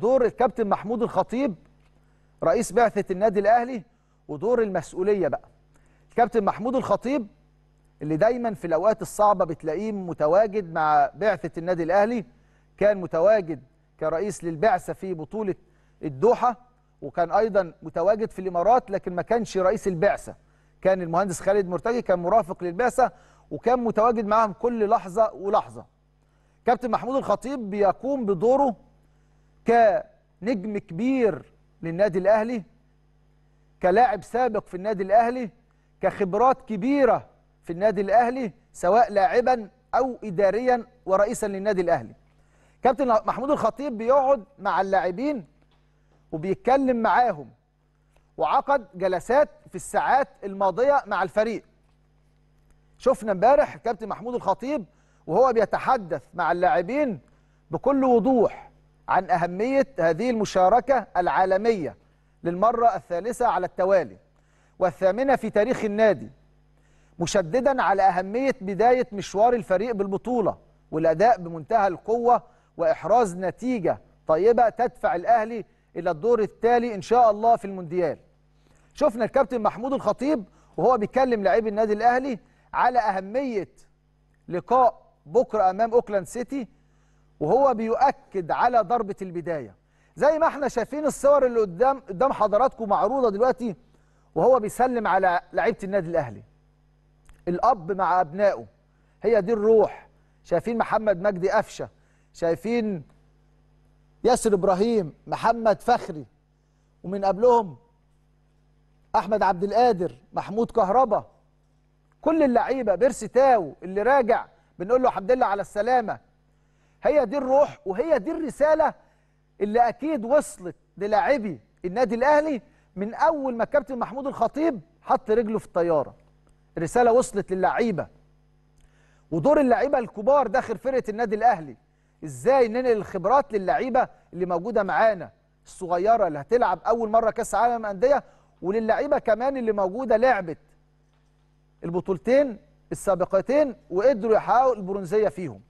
دور الكابتن محمود الخطيب رئيس بعثه النادي الاهلي ودور المسؤوليه بقى الكابتن محمود الخطيب اللي دايما في الاوقات الصعبه بتلاقيه متواجد مع بعثه النادي الاهلي كان متواجد كرئيس للبعثه في بطوله الدوحه وكان ايضا متواجد في الامارات لكن ما كانش رئيس البعثه كان المهندس خالد مرتجي كان مرافق للبعثه وكان متواجد معاهم كل لحظه ولحظه كابتن محمود الخطيب بيقوم بدوره كنجم كبير للنادي الأهلي كلاعب سابق في النادي الأهلي كخبرات كبيرة في النادي الأهلي سواء لاعبا أو إداريا ورئيسا للنادي الأهلي كابتن محمود الخطيب بيقعد مع اللاعبين وبيتكلم معاهم وعقد جلسات في الساعات الماضية مع الفريق شفنا امبارح كابتن محمود الخطيب وهو بيتحدث مع اللاعبين بكل وضوح عن أهمية هذه المشاركة العالمية للمرة الثالثة على التوالي والثامنة في تاريخ النادي مشددا على أهمية بداية مشوار الفريق بالبطولة والأداء بمنتهى القوة وإحراز نتيجة طيبة تدفع الأهلي إلى الدور التالي إن شاء الله في المونديال شفنا الكابتن محمود الخطيب وهو بيكلم لاعبي النادي الأهلي على أهمية لقاء بكرة أمام أوكلاند سيتي وهو بيؤكد على ضربة البداية زي ما احنا شايفين الصور اللي قدام قدام حضراتكم معروضة دلوقتي وهو بيسلم على لعيبة النادي الأهلي الأب مع أبنائه هي دي الروح شايفين محمد مجدي قفشة شايفين ياسر إبراهيم محمد فخري ومن قبلهم أحمد عبد القادر محمود كهربا كل اللعيبة بيرسي تاو اللي راجع بنقول له حمد لله على السلامة هي دي الروح وهي دي الرساله اللي اكيد وصلت للاعبي النادي الاهلي من اول ما الكابتن محمود الخطيب حط رجله في الطياره الرساله وصلت للعيبه ودور اللعيبه الكبار داخل فرقه النادي الاهلي ازاي ننقل الخبرات للعيبه اللي موجوده معانا الصغيره اللي هتلعب اول مره كاس عالم انديه وللعيبه كمان اللي موجوده لعبت البطولتين السابقتين وقدروا يحققوا البرونزيه فيهم